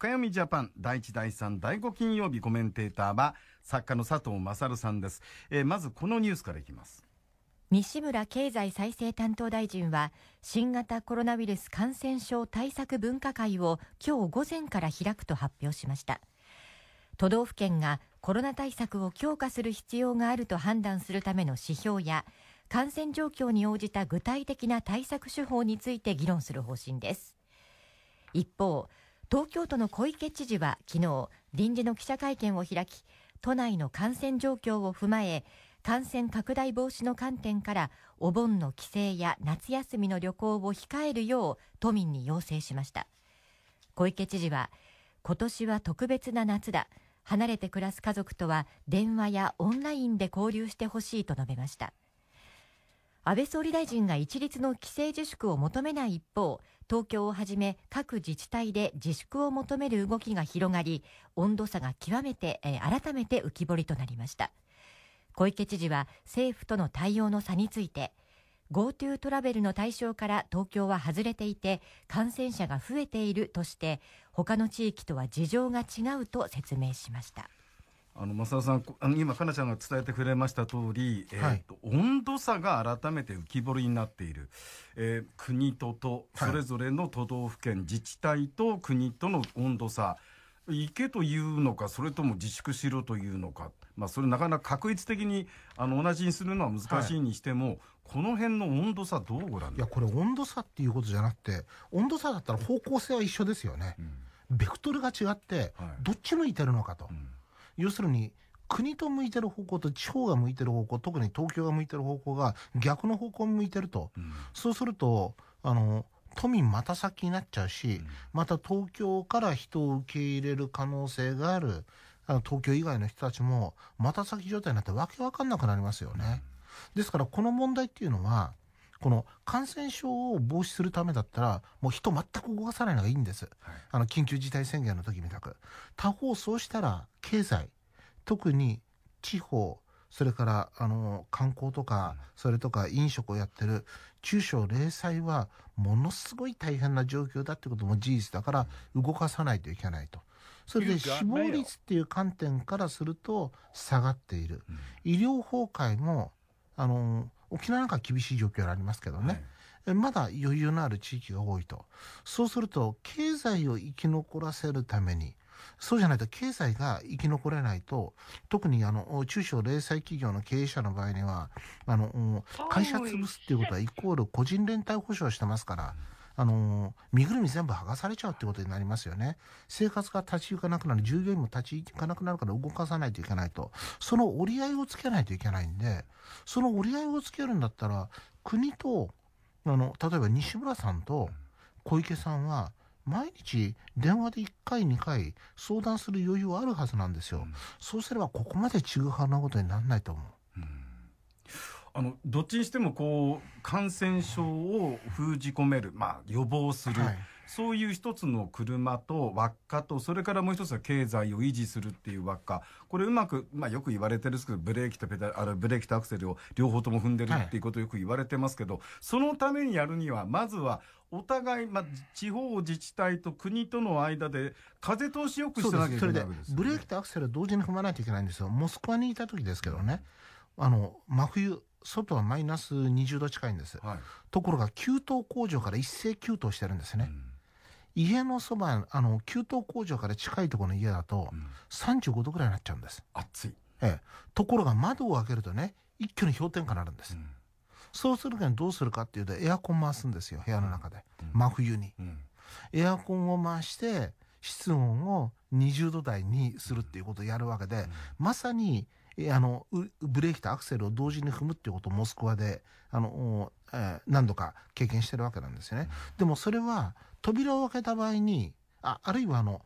深読みジャパン第1、第3、第5金曜日コメンテーターは作家の佐藤勝さんです。えー、まずこのニュースからいきます。西村経済再生担当大臣は新型コロナウイルス感染症対策分科会を今日午前から開くと発表しました都道府県がコロナ対策を強化する必要があると判断するための指標や感染状況に応じた具体的な対策手法について議論する方針です一方東京都の小池知事は昨日、臨時の記者会見を開き、都内の感染状況を踏まえ、感染拡大防止の観点からお盆の帰省や夏休みの旅行を控えるよう都民に要請しました小池知事は今年は特別な夏だ離れて暮らす家族とは電話やオンラインで交流してほしいと述べました安倍総理大臣が一律の帰省自粛を求めない一方、東京をはじめ各自治体で自粛を求める動きが広がり、温度差が極めて、えー、改めて浮き彫りとなりました。小池知事は政府との対応の差について、GoTo トラベルの対象から東京は外れていて感染者が増えているとして他の地域とは事情が違うと説明しました。あの増田さん、あの今、かなちゃんが伝えてくれました通り、えっ、と温度差が改めて浮き彫りになっている、えー、国と都、それぞれの都道府県、はい、自治体と国との温度差、行けというのか、それとも自粛しろというのか、まあ、それ、なかなか確率的にあの同じにするのは難しいにしても、はい、この辺の温度差、どうご覧いや、これ、温度差っていうことじゃなくて、温度差だったら方向性は一緒ですよね、うん、ベクトルが違って、どっち向いてるのかと。うん要するに国と向いてる方向と地方が向いてる方向、特に東京が向いてる方向が逆の方向向いてると、うん、そうすると、あの、都民また先になっちゃうし、うん、また東京から人を受け入れる可能性がある、あの東京以外の人たちも、また先状態になってわけわかんなくなりますよね。うん、ですから、この問題っていうのは、この感染症を防止するためだったら、もう人全く動かさないのがいいんです。はい、あの、緊急事態宣言の時みたく。他方、そうしたら、経済、特に地方、それから、あの、観光とか、それとか飲食をやってる中小零細は、ものすごい大変な状況だってことも事実だから、動かさないといけないと。それで死亡率っていう観点からすると、下がっている。医療崩壊も、あの、沖縄なんか厳しい状況がありますけどね、はい、まだ余裕のある地域が多いと。そうすると、経済を生き残らせるために、そうじゃないと経済が生き残れないと、特にあの、中小零細企業の経営者の場合には、あの、会社潰すっていうことはイコール個人連帯保証してますから、あの身ぐるみ全部剥がされちゃうってことになりますよね。生活が立ち行かなくなる、従業員も立ち行かなくなるから動かさないといけないと。その折り合いをつけないといけないんで、その折り合いをつけるんだったら、国と、あの、例えば西村さんと小池さんは、毎日電話で1回2回相談する余裕はあるはずなんですよ、うん、そうすればここまでちぐはなことにならないと思う、うんあのどっちにしてもこう感染症を封じ込める、まあ、予防する、はい、そういう一つの車と輪っかとそれからもう一つは経済を維持するっていう輪っかこれうまく、まあ、よく言われてるんですけどブレーキとペダあのブレーキとアクセルを両方とも踏んでるっていうことをよく言われてますけど、はい、そのためにやるにはまずはお互い、まあ、地方自治体と国との間で風通しよくしてなきゃいけないわけです、ね、ブレーキとアクセル同時に踏まないといけないんですよモスクワにいた時ですけどねあの真冬外はマイナス20度近いんです。はい、ところが、給湯工場から一斉給湯してるんですね。うん、家のそば、あの、給湯工場から近いところの家だと、うん、35度ぐらいになっちゃうんです。暑い。ええ。ところが、窓を開けるとね、一挙に氷点下になるんです。うん、そうするとどうするかっていうと、エアコン回すんですよ、部屋の中で。真冬に。エアコンを回して、室温を20度台にするっていうことをやるわけで、まさに、あの、ブレーキとアクセルを同時に踏むっていうことをモスクワで、あの、えー、何度か経験してるわけなんですよね。でもそれは、扉を開けた場合に、あ、あるいはあの、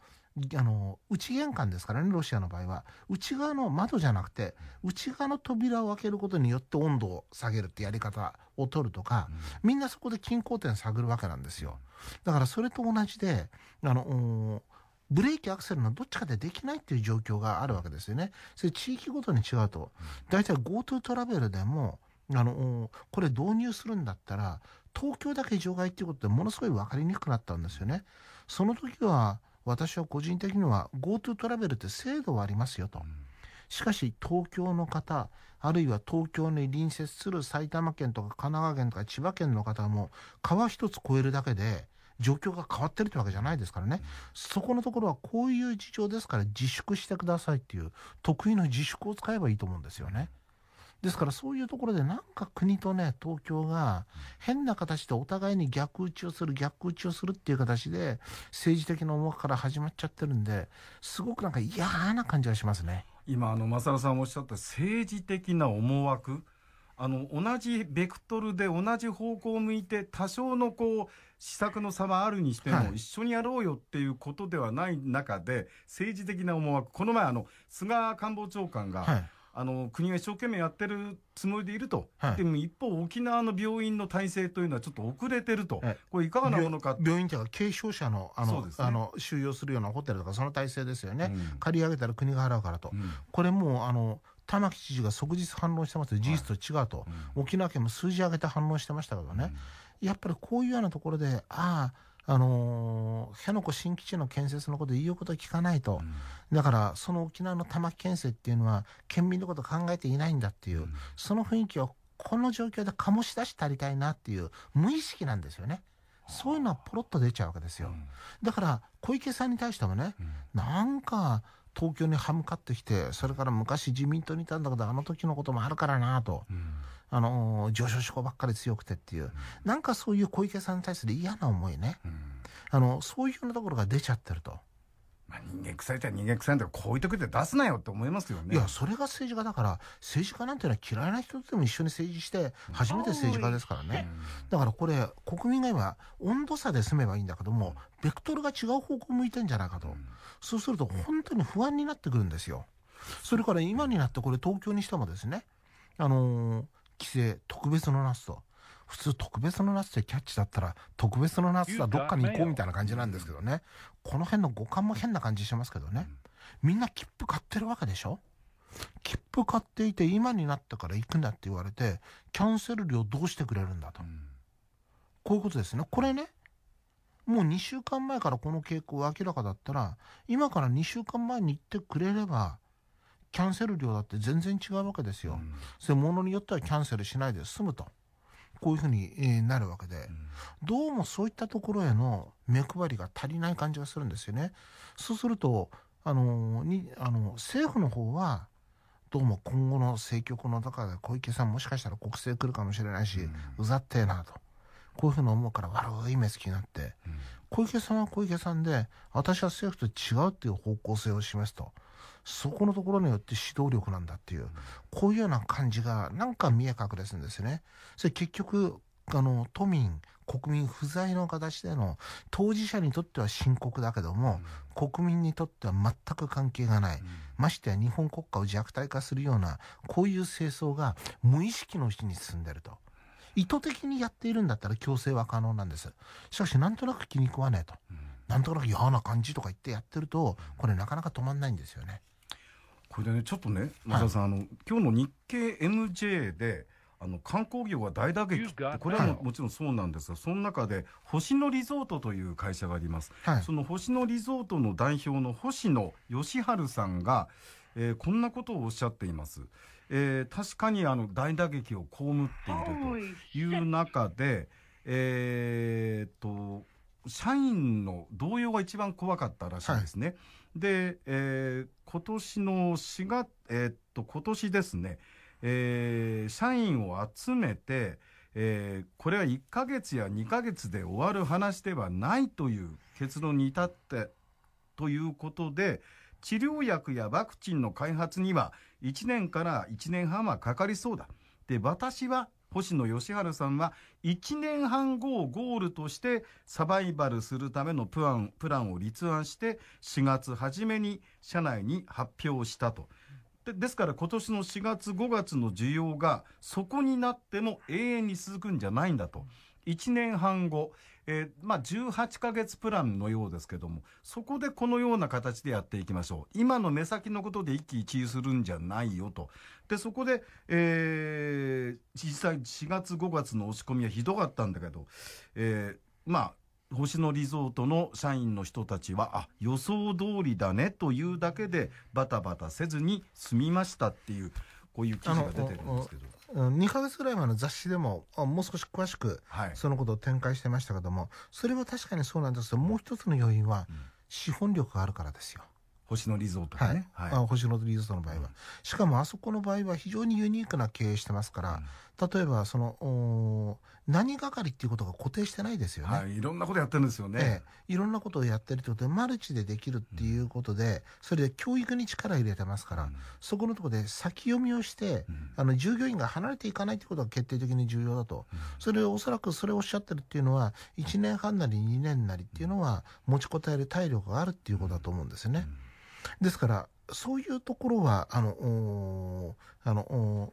あの、内玄関ですからね、ロシアの場合は。内側の窓じゃなくて、内側の扉を開けることによって温度を下げるってやり方を取るとか、みんなそこで均衡点探るわけなんですよ。だからそれと同じで、あの、ブレーキ、アクセルのどっちかでできないっていう状況があるわけですよね。それ地域ごとに違うと。大体 GoTo トラベルでも、あの、これ導入するんだったら、東京だけ除外っていうことでものすごい分かりにくくなったんですよね。その時は、私は個人的には GoTo トラベルって制度はありますよと。しかし、東京の方、あるいは東京に隣接する埼玉県とか神奈川県とか千葉県の方も、川一つ越えるだけで、状況が変わってるってわけじゃないですからね。そこのところはこういう事情ですから自粛してくださいっていう得意の自粛を使えばいいと思うんですよね。ですからそういうところでなんか国とね、東京が変な形でお互いに逆打ちをする、逆打ちをするっていう形で政治的な思惑から始まっちゃってるんで、すごくなんか嫌な感じがしますね。今、あの、正野さんおっしゃった政治的な思惑。あの同じベクトルで同じ方向を向いて多少のこう施策の差はあるにしても、一緒にやろうよっていうことではない中で政治的な思惑この前あの菅官房長官が、あの国が一生懸命やってるつもりでいると、でも一方、沖縄の病院の体制というのはちょっと遅れてると、これ、いかがなものか病院というか、軽症者のあの、あの収容するようなホテルとか、その体制ですよね、借り上げたら国が払うからと、これもうあの玉城知事が即日反論してます事実と違うと、はいうん、沖縄県も数字上げて反論してましたけどね、うん、やっぱりこういうようなところで、ああ、あのー、辺野古新基地の建設のこと言うこと聞かないと、うん、だからその沖縄の玉城県政っていうのは、県民のこと考えていないんだっていう、その雰囲気をこの状況で醸し出してありたいなっていう、無意識なんですよね。そういうのはポロッと出ちゃうわけですよ。だから、小池さんに対してもね、なんか、東京に歯向かってきて、それから昔自民党にいたんだけど、あの時のこともあるからなと、うん、あの、上昇志向ばっかり強くてっていう、うん、なんかそういう小池さんに対する嫌な思いね、うん、あの、そういうようなところが出ちゃってると。人間臭いって人間臭いんだこういう時で出すなよって思いますよね。いや、それが政治家だから、政治家なんていうのは嫌いな人とでも一緒に政治して、初めて政治家ですからね。だからこれ、国民が今、温度差で済めばいいんだけども、ベクトルが違う方向向いてんじゃないかと。そうすると、本当に不安になってくるんですよ。それから今になってこれ東京にしてもですね、あのー、規制、特別のなすと。普通特別のナスでキャッチだったら、特別のナスはどっかに行こうみたいな感じなんですけどね。この辺の五感も変な感じしますけどね。みんな切符買ってるわけでしょ切符買っていて、今になったから行くんだって言われて、キャンセル料どうしてくれるんだと。こういうことですね。これね、もう2週間前からこの傾向が明らかだったら、今から2週間前に行ってくれれば、キャンセル料だって全然違うわけですよ。それ、ものによってはキャンセルしないで済むと。こういうふうになるわけで、どうもそういったところへの目配りが足りない感じがするんですよね。そうすると、あの、に、あの、政府の方は、どうも今後の政局の中で小池さんもしかしたら国政来るかもしれないし、うざってえなと。こういうふうに思うから悪い目つきになって、小池さんは小池さんで、私は政府と違うっていう方向性を示すと。そこのところによって指導力なんだっていう、こういうような感じがなんか見え隠れするんですね。それ結局、あの、都民、国民不在の形での当事者にとっては深刻だけども、うん、国民にとっては全く関係がない、うん、ましてや日本国家を弱体化するようなこういう政争が無意識のうちに進んでると意図的にやっているんだったら強制は可能なんですしかしなんとなく気に食わねえと、うんなんとなく嫌な感じとか言ってやってるとこれなかなか止まんないんですよね。これでねちょっとね増田さん、はい、あの今日の日経 MJ であの観光業は大打撃これはも,、ちろんそうなんですがその中で星野リゾートという会社があります、はい、その星野リゾートの代表の星野義治さんが、えー、こんなことをおっしゃっています、えー、確かにあの大打撃を被っているという中でえー、っと社員の動揺が一番怖かったらしいですね。はい、で、えー、今年の4月、えー、っと、今年ですね、えー、社員を集めて、えー、これは1ヶ月や2ヶ月で終わる話ではないという結論に至って、ということで、治療薬やワクチンの開発には1年から1年半はかかりそうだ。で、私は星野義治さんは1年半後をゴールとしてサバイバルするためのプランプランを立案して4月初めに社内に発表したと。でですから今年の4月5月の需要がそこになっても永遠に続くんじゃないんだと。1年半後、えー、まあ、18ヶ月プランのようですけども、そこでこのような形でやっていきましょう。今の目先のことで一喜一憂するんじゃないよと。で、そこで、えー、実際4月5月の押し込みはひどかったんだけど、えー、まあ、星野リゾートの社員の人たちは、あ、予想通りだねというだけでバタバタせずに済みましたっていう、こういう記事が出てるんですけど。うん、2か月ぐらい前の雑誌でも、もう少し詳しく、そのことを展開してましたけども、はい、それは確かにそうなんですけど、もう一つの要因は、資本力があるからですよ。星野リゾートね、はいはい、あ星野リゾートの場合は、うん、しかもあそこの場合は非常にユニークな経営してますから、うん、例えばその何係っていうことが固定してないですよね、はい、いろんなことやってるんですよね、えいろんなことをやってるってことでマルチでできるっていうことで、うん、それで教育に力入れてますから、うん、そこのところで先読みをして、うん、あの従業員が離れていかないってことが決定的に重要だと、それおそらくそれをおっしゃってるっていうのは1年半なり2年なりっていうのは持ちこたえる体力があるっていうことだと思うんですよね、ですからそういうところはあのあの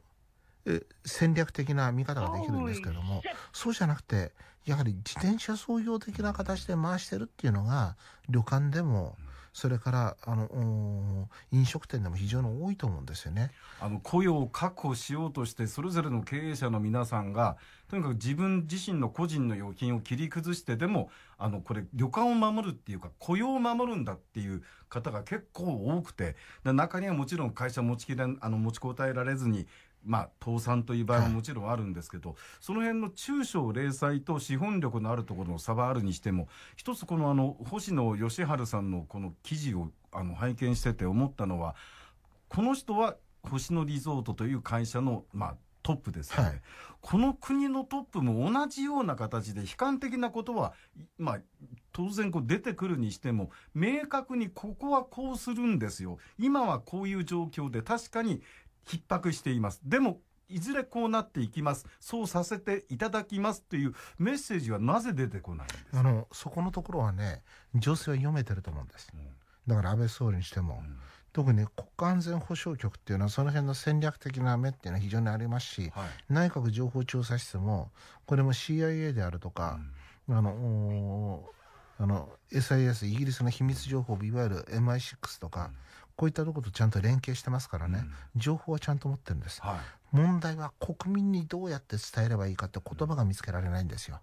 戦略的な見方ができるんですけども、そうじゃなくて、やはり自転車創業的な形で回してるっていうのが、旅館でも、それから、あの、飲食店でも非常に多いと思うんですよね。あの、雇用を確保しようとして、それぞれの経営者の皆さんが、とにかく自分自身の個人の預金を切り崩してでも、あの、これ、旅館を守るっていうか、雇用を守るんだっていう方が結構多くて、中にはもちろん会社持ちきれあの、持ちこたえられずに、まあ、倒産という場合ももちろんあるんですけど、その辺の中小零細と資本力のあるところの差はあるにしても、一つこのあの、星野義治さんのこの記事をあの拝見してて思ったのは、この人は星野リゾートという会社の、まあ、トップですね、はい、この国のトップも同じような形で悲観的なことは、まあ、当然こう出てくるにしても、明確にここはこうするんですよ。今はこういう状況で確かに逼迫しています。でも、いずれこうなっていきます。そうさせていただきますというメッセージはなぜ出てこないんですかあの、そこのところはね、情勢は読めてると思うんです。うん、だから安倍総理にしても、うん、特に国家安全保障局っていうのはその辺の戦略的な目っていうのは非常にありますし、はい、内閣情報調査室も、これも CIA であるとか、うん、あの、あの、SIS、イギリスの秘密情報、いわゆる MI6 とか、こういったところとちゃんと連携してますからね、うん、情報はちゃんと持ってるんです、はい、問題は国民にどうやって伝えればいいかって言葉が見つけられないんですよ。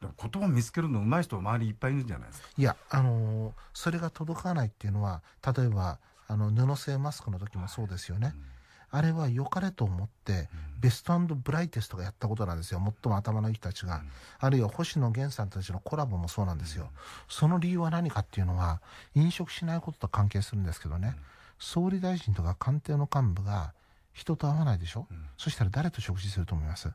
でも言葉見つけるのうまい人周りいっぱいいるんじゃないですかいや、あのー、それが届かないっていうのは例えばあの布製マスクの時もそうですよね。はいうんあれは良かれと思って、ベストブライテストがやったことなんですよ。最も頭のいい人たちが。あるいは星野源さんたちのコラボもそうなんですよ。その理由は何かっていうのは、飲食しないことと関係するんですけどね。総理大臣とか官邸の幹部が人と会わないでしょ、うん、そしたら誰と食事すると思います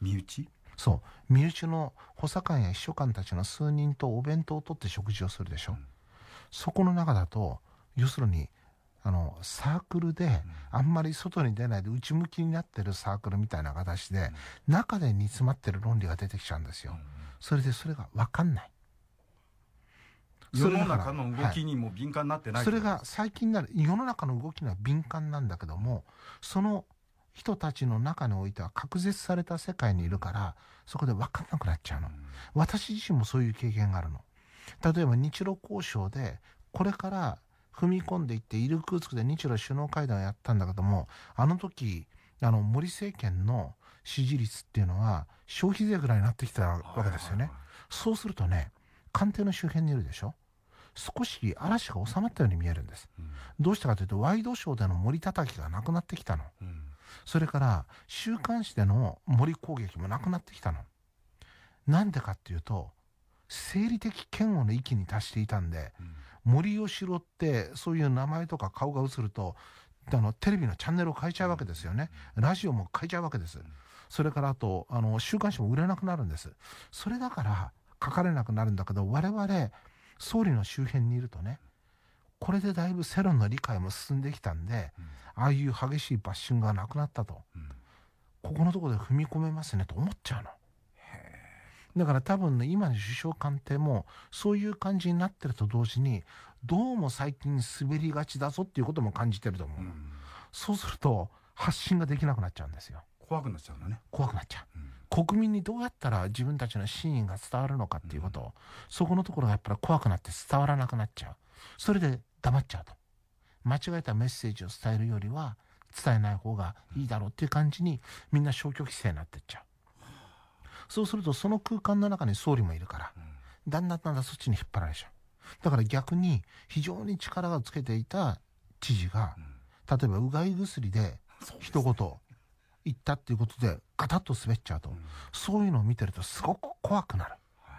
身内そう。身内の補佐官や秘書官たちの数人とお弁当を取って食事をするでしょ、うん、そこの中だと、要するにあの、サークルで、あんまり外に出ないで内向きになってるサークルみたいな形で、中で煮詰まってる論理が出てきちゃうんですよ。それでそれがわかんない。世の中の動きにも敏感になってない、い、それが最近なる、世の中の動きには敏感なんだけども、その人たちの中においては隔絶された世界にいるから、そこで分かんなくなっちゃうの。私自身もそういう経験があるの。例えば日露交渉で、これから踏み込んでいって、イルクーツクで日露首脳会談をやったんだけども、あの時、あの、森政権の支持率っていうのは、消費税ぐらいになってきたわけですよね。そうするとね、官邸の周辺にいるでしょ少し嵐が収まったように見えるんです。うん、どうしたかというと、ワイドショーでの森叩きがなくなってきたの。うん、それから、週刊誌での森攻撃もなくなってきたの。なんでかっていうと、生理的嫌悪の域に達していたんで、うん、森喜朗ってそういう名前とか顔が映るとあのテレビのチャンネルを変えちゃうわけですよねラジオも変えちゃうわけですそれからあとあの週刊誌も売れなくなるんですそれだから書かれなくなるんだけど我々総理の周辺にいるとねこれでだいぶ世論の理解も進んできたんで、うん、ああいう激しいバッシングがなくなったと、うん、ここのところで踏み込めますねと思っちゃうの。だから多分ね、今の首相官邸も、そういう感じになってると同時に、どうも最近滑りがちだぞっていうことも感じてると思う。うん、そうすると、発信ができなくなっちゃうんですよ。怖くなっちゃうのね。怖くなっちゃう。うん、国民にどうやったら自分たちの真意が伝わるのかっていうことを、うん、そこのところがやっぱり怖くなって伝わらなくなっちゃう。それで黙っちゃうと。間違えたメッセージを伝えるよりは、伝えない方がいいだろうっていう感じに、みんな消去規制になってっちゃう。そうするとその空間の中に総理もいるから、うん、だんだんだんだんそっちに引っ張られちゃう。だから逆に非常に力をつけていた知事が、ん、例えばうがい薬で一言言ったっていうことでガタッと滑っちゃうと、うん、そういうのを見てるとすごく怖くなる。はいは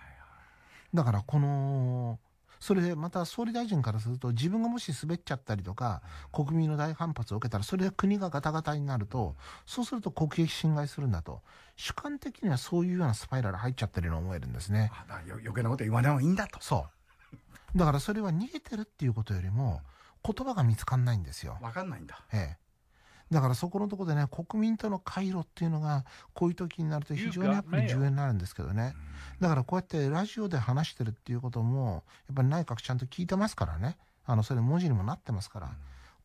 い、だからこのそれまた総理大臣からすると、自分がもし滑っちゃったりとか、国民の大反発を受けたら、それで国がガタガタになると、そうすると国益侵害するんだと、主観的にはそういうようなスパイラル入っちゃってるように思えるんですね。余計なこと言わない方がいいんだと。そう。だからそれは逃げてるっていうことよりも、言葉が見つかんないんですよ。わかんないんだ。ええ。だからそこのところでね、国民との回路っていうのが、こういう時になると非常にやっぱり重要になるんですけどね。だからこうやってラジオで話してるっていうことも、やっぱり内閣ちゃんと聞いてますからね。あの、それ文字にもなってますから。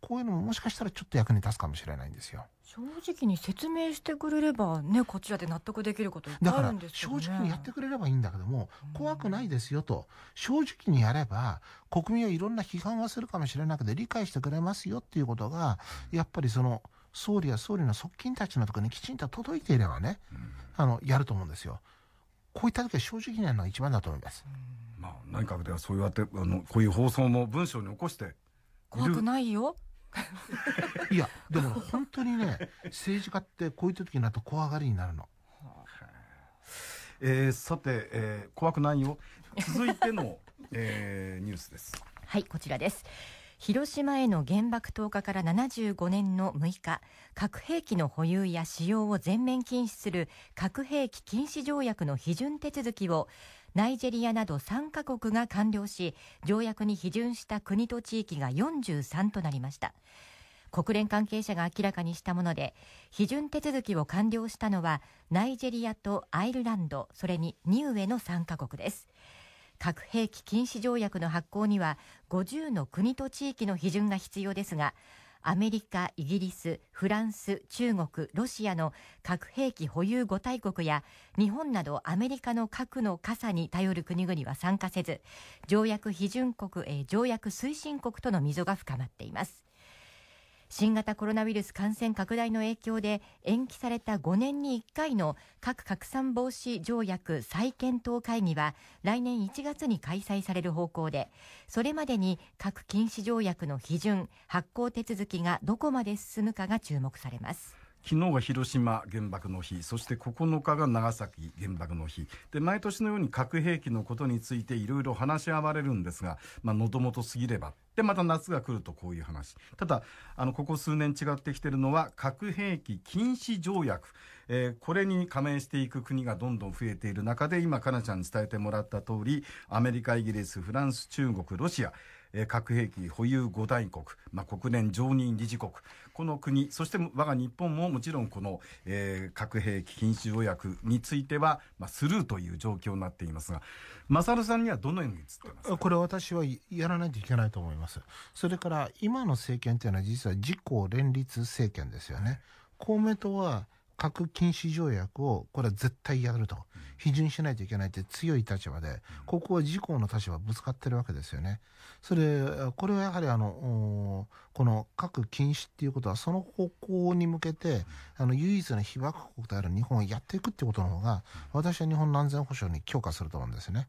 こういうのももしかしたらちょっと役に立つかもしれないんですよ。正直に説明してくれればね、こちらで納得できることっあるんですけど、ね、正直にやってくれればいいんだけども、怖くないですよと、正直にやれば、国民はいろんな批判はするかもしれなくて、理解してくれますよっていうことが、やっぱりその、総理や総理の側近たちのところにきちんと届いていればね、あの、やると思うんですよ。こういった時は正直にやるのが一番だと思います。まあ、内閣ではそうやって、あの、こういう放送も文章に起こして怖くないよいやでも本当にね政治家ってこういった時になると怖がりになるの。えー、さて、えー、怖くないよ続いての、えー、ニュースです。はいこちらです。広島への原爆投下から75年の6日、核兵器の保有や使用を全面禁止する核兵器禁止条約の批准手続きをナイジェリアなど3カ国が完了し、条約に批准した国と地域が43となりました。国連関係者が明らかにしたもので、批准手続きを完了したのは、ナイジェリアとアイルランド、それにニウエの3カ国です。核兵器禁止条約の発効には50の国と地域の批准が必要ですが、アメリカ、イギリス、フランス、中国、ロシアの核兵器保有5大国や日本などアメリカの核の傘に頼る国々は参加せず、条約批准国、えー、条約推進国との溝が深まっています。新型コロナウイルス感染拡大の影響で延期された5年に1回の核拡散防止条約再検討会議は来年1月に開催される方向で、それまでに核禁止条約の批准、発行手続きがどこまで進むかが注目されます。昨日が広島原爆の日、そして9日が長崎原爆の日。で、毎年のように核兵器のことについていろいろ話し合われるんですが、まあ、喉元すぎれば。で、また夏が来るとこういう話。ただ、あの、ここ数年違ってきてるのは、核兵器禁止条約。えー、これに加盟していく国がどんどん増えている中で、今、かなちゃんに伝えてもらった通り、アメリカ、イギリス、フランス、中国、ロシア。えー、核兵器保有五大国、まあ、国連常任理事国、この国、そして我が日本ももちろんこの、えー、核兵器禁止条約については、まあ、スルーという状況になっていますが、マサルさんにはどのように映ってますかこれ私はやらないといけないと思います。それから今の政権というのは実は自公連立政権ですよね。公明党は核禁止条約を、これは絶対やると、批准しないといけないって強い立場で、ここは自公の立場ぶつかってるわけですよね。それ、これはやはりあの、この核禁止っていうことは、その方向に向けて、あの、唯一の被爆国である日本をやっていくってことの方が、私は日本の安全保障に強化すると思うんですね。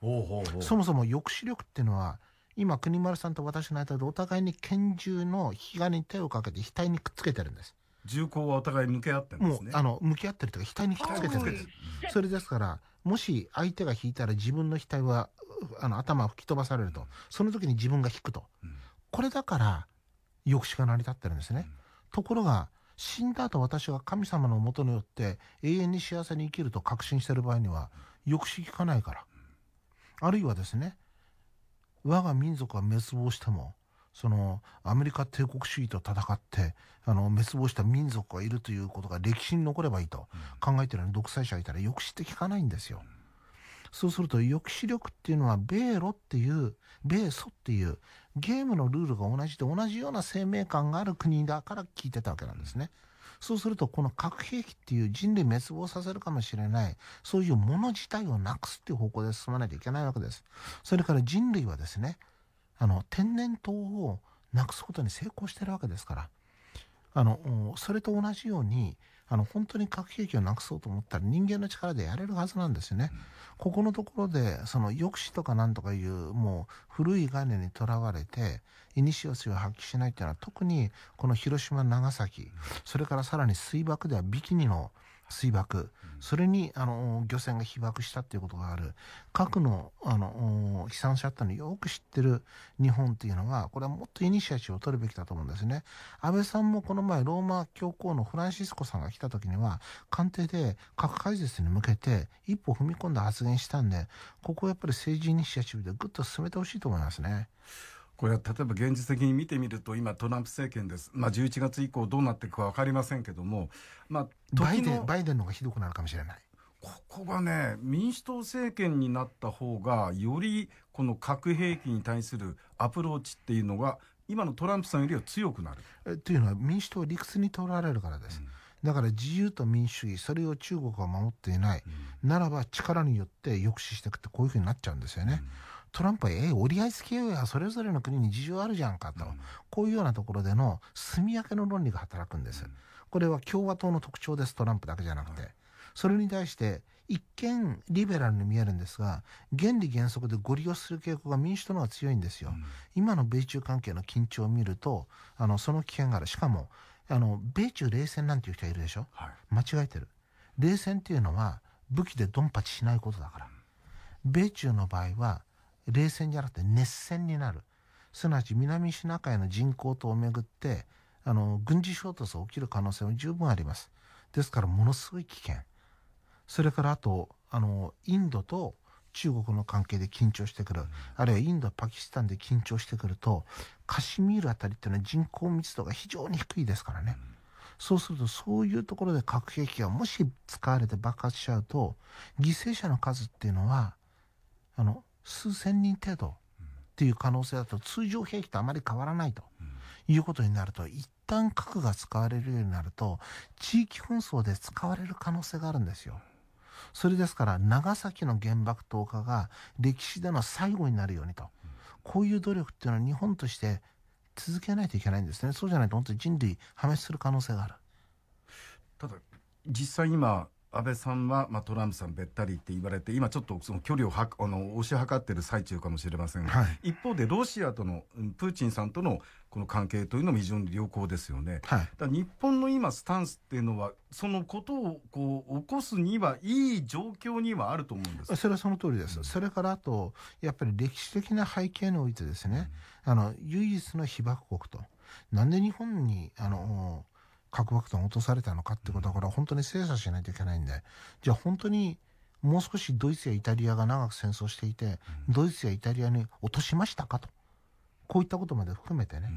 おうおうおうそもそも抑止力っていうのは、今、国丸さんと私の間でお互いに拳銃の引き金に手をかけて額にくっつけてるんです。銃口はお互い向き合ってるんですね。もう、あの、向き合ってるとか、額に引っつけてる。んです。それですから、もし相手が引いたら自分の額は、あの、頭を吹き飛ばされると。その時に自分が引くと。うん、これだから、抑止が成り立ってるんですね。うん、ところが、死んだ後私は神様のもとによって永遠に幸せに生きると確信してる場合には、抑止効かないから。あるいはですね、我が民族は滅亡しても、そのアメリカ帝国主義と戦ってあの滅亡した民族がいるということが歴史に残ればいいと考えてるのに独裁者がいたら抑止って聞かないんですよ。そうすると抑止力っていうのは米ロっていう米ソっていうゲームのルールが同じで同じような生命感がある国だから聞いてたわけなんですね。そうすると、この核兵器っていう人類滅亡させるかもしれない、そういうもの自体をなくすっていう方向で進まないといけないわけです。それから人類はですね、あの天然痘をなくすことに成功してるわけですからあのそれと同じようにあの本当に核兵器をなくそうと思ったら人間の力でやれるはずなんですよね。うん、ここのところでその抑止とかなんとかいうもう古い概念にとらわれてイニシアスを発揮しないっていうのは特にこの広島長崎それからさらに水爆ではビキニの水爆、それにあの漁船が被爆したっていうことがある核のあの悲惨者ってのよく知ってる日本っていうのはこれはもっとイニシアチブを取るべきだと思うんですね安倍さんもこの前ローマ教皇のフランシスコさんが来た時には官邸で核廃絶に向けて一歩踏み込んだ発言したんでここをやっぱり政治イニシアチブでぐっと進めてほしいと思いますね。これは例えば現実的に見てみると、今、トランプ政権です。まあ、11月以降どうなっていくか分かりませんけども、まあ、バイデン、バイデンの方がひどくなるかもしれない。ここがね、民主党政権になった方が、よりこの核兵器に対するアプローチっていうのが、今のトランプさんよりは強くなる。というのは、民主党理屈にとらわれるからです。うんだから自由と民主主義、それを中国は守っていない、うん、ならば力によって抑止していくって、こういうふうになっちゃうんですよね。うんトランプは、え折り合いつけようや、それぞれの国に事情あるじゃんかと、うん、こういうようなところでのすみ分けの論理が働くんです。うん、これは共和党の特徴です、トランプだけじゃなくて。はい、それに対して、一見リベラルに見えるんですが、原理原則でご利用する傾向が民主党の方が強いんですよ。うん、今の米中関係の緊張を見ると、あの、その危険がある。しかも、あの、米中冷戦なんていう人はいるでしょ、はい、間違えてる。冷戦っていうのは武器でドンパチしないことだから。米中の場合は冷戦じゃなくて熱戦になる。すなわち南シナ海の人口等をめぐって、あの、軍事衝突が起きる可能性も十分あります。ですから、ものすごい危険。それからあと、あの、インドと中国の関係で緊張してくる。あるいはインド、パキスタンで緊張してくると、カシミールあたりっていうのは人口密度が非常に低いですからね。そうすると、そういうところで核兵器がもし使われて爆発しちゃうと、犠牲者の数っていうのは、あの、数千人程度っていう可能性だと通常兵器とあまり変わらないということになると一旦核が使われるようになると地域紛争で使われる可能性があるんですよ。それですから長崎の原爆投下が歴史での最後になるようにとこういう努力っていうのは日本として続けないといけないんですねそうじゃないと本当に人類破滅する可能性があるただ実際今安倍さんは、まあ、トランプさんべったりって言われて、今ちょっとその距離をはあの押し量ってる最中かもしれませんが、はい、一方でロシアとの、プーチンさんとのこの関係というのも非常に良好ですよね。はい、だ日本の今スタンスっていうのは、そのことをこう起こすにはいい状況にはあると思うんですそれはその通りです。うん、それからあと、やっぱり歴史的な背景においてですね、うん、あの、唯一の被爆国と。なんで日本に、あの、核爆弾落とされたのかってことだから、本当に精査しないといけないんで、じゃあ本当に、もう少しドイツやイタリアが長く戦争していて、ドイツやイタリアに落としましたかと。こういったことまで含めてね。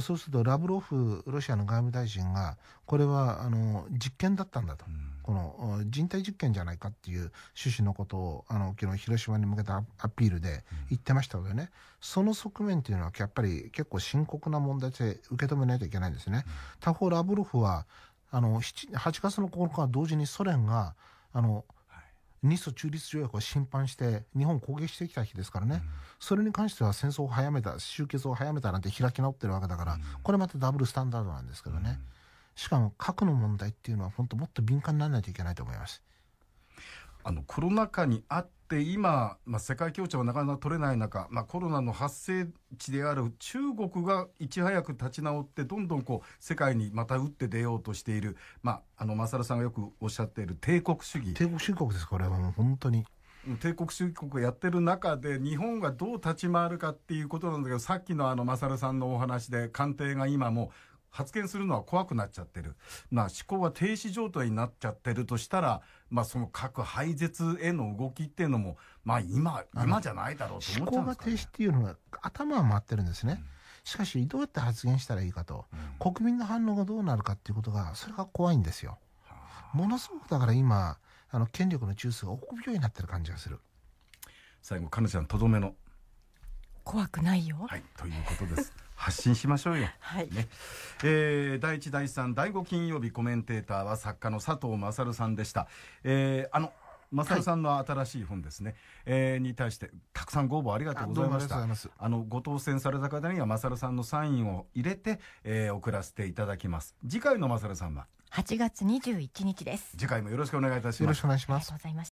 そうするとラブロフロシアの外務大臣がこれはあの実験だったんだと、うん、この人体実験じゃないかっていう趣旨のことをあの昨日広島に向けたアピールで言ってましたのでね、うん、その側面というのはやっぱり結構深刻な問題と受け止めないといけないんですね。うん、他方ラブロフはあの8月の9日は同時にソ連があの日ソ中立条約を侵犯して日本を攻撃してきた日ですからね、うん、それに関しては戦争を早めた、終結を早めたなんて開き直ってるわけだから、うん、これまたダブルスタンダードなんですけどね。しかも核の問題っていうのは本当もっと敏感にならないといけないと思います。あのコロナ禍にあっで今、まあ、世界協調がなかなか取れない中、まあ、コロナの発生地である中国がいち早く立ち直ってどんどんこう世界にまた打って出ようとしている、まあ、あの勝さんがよくおっしゃっている帝国主義帝国主義国ですこれはもう本当に。帝国主義国やってる中で日本がどう立ち回るかっていうことなんだけどさっきのあの勝さんのお話で官邸が今も発言するのは怖くなっちゃってる。まあ、思考は停止状態になっちゃってるとしたら、まあ、その核廃絶への動きっていうのも、まあ、今、今じゃないだろうと思っちゃうんですか、ね、思考が停止っていうのが頭は回ってるんですね。うんしかし、どうやって発言したらいいかと、国民の反応がどうなるかっていうことが、それが怖いんですよ。ものすごくだから今、あの、権力の中枢が臆病になってる感じがする。最後、かなちゃん、とどめの。怖くないよ。はい、ということです。発信しましょうよ。はい。ね。えー、第一、第三、第五金曜日コメンテーターは作家の佐藤勝さんでした。えー、あの、勝さんの新しい本ですね、はい、えー、に対して、たくさんご応募ありがとうございました。ああの、ご当選された方には、勝さんのサインを入れて、えー、送らせていただきます。次回の勝さんは ?8 月21日です。次回もよろしくお願いいたします。よろしくお願いします。